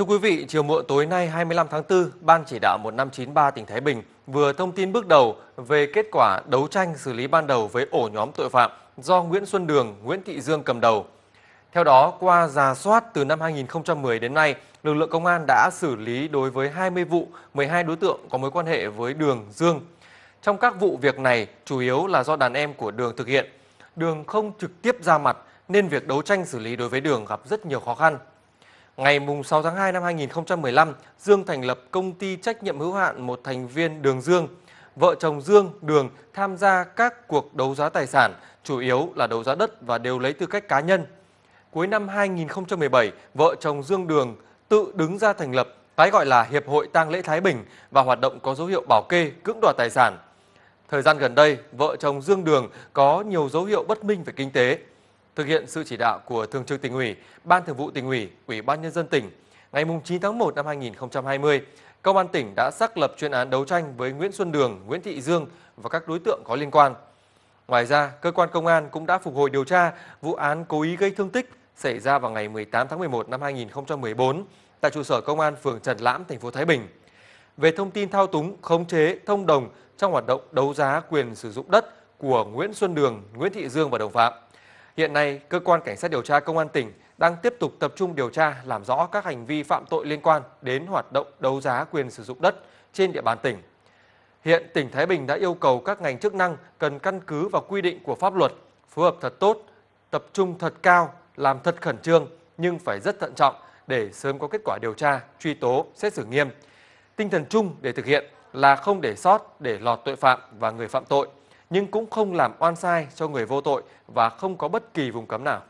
Thưa quý vị, chiều muộn tối nay 25 tháng 4, Ban chỉ đạo 1593 tỉnh Thái Bình vừa thông tin bước đầu về kết quả đấu tranh xử lý ban đầu với ổ nhóm tội phạm do Nguyễn Xuân Đường, Nguyễn Thị Dương cầm đầu. Theo đó, qua giả soát từ năm 2010 đến nay, lực lượng công an đã xử lý đối với 20 vụ, 12 đối tượng có mối quan hệ với Đường, Dương. Trong các vụ việc này, chủ yếu là do đàn em của Đường thực hiện. Đường không trực tiếp ra mặt nên việc đấu tranh xử lý đối với Đường gặp rất nhiều khó khăn. Ngày 6 tháng 2 năm 2015, Dương thành lập công ty trách nhiệm hữu hạn một thành viên Đường Dương. Vợ chồng Dương, Đường tham gia các cuộc đấu giá tài sản, chủ yếu là đấu giá đất và đều lấy tư cách cá nhân. Cuối năm 2017, vợ chồng Dương Đường tự đứng ra thành lập, cái gọi là Hiệp hội tang lễ Thái Bình và hoạt động có dấu hiệu bảo kê, cưỡng đoạt tài sản. Thời gian gần đây, vợ chồng Dương Đường có nhiều dấu hiệu bất minh về kinh tế, thực hiện sự chỉ đạo của Thường trực tỉnh ủy, Ban Thường vụ tỉnh ủy, Ủy ban nhân dân tỉnh, ngày 9 tháng 1 năm 2020, Công an tỉnh đã xác lập chuyên án đấu tranh với Nguyễn Xuân Đường, Nguyễn Thị Dương và các đối tượng có liên quan. Ngoài ra, cơ quan công an cũng đã phục hồi điều tra vụ án cố ý gây thương tích xảy ra vào ngày 18 tháng 11 năm 2014 tại trụ sở công an phường Trần Lãm, thành phố Thái Bình. Về thông tin thao túng, khống chế, thông đồng trong hoạt động đấu giá quyền sử dụng đất của Nguyễn Xuân Đường, Nguyễn Thị Dương và đồng phạm. Hiện nay, cơ quan cảnh sát điều tra công an tỉnh đang tiếp tục tập trung điều tra làm rõ các hành vi phạm tội liên quan đến hoạt động đấu giá quyền sử dụng đất trên địa bàn tỉnh. Hiện tỉnh Thái Bình đã yêu cầu các ngành chức năng cần căn cứ vào quy định của pháp luật, phối hợp thật tốt, tập trung thật cao, làm thật khẩn trương nhưng phải rất thận trọng để sớm có kết quả điều tra, truy tố, xét xử nghiêm. Tinh thần chung để thực hiện là không để sót để lọt tội phạm và người phạm tội nhưng cũng không làm oan sai cho người vô tội và không có bất kỳ vùng cấm nào.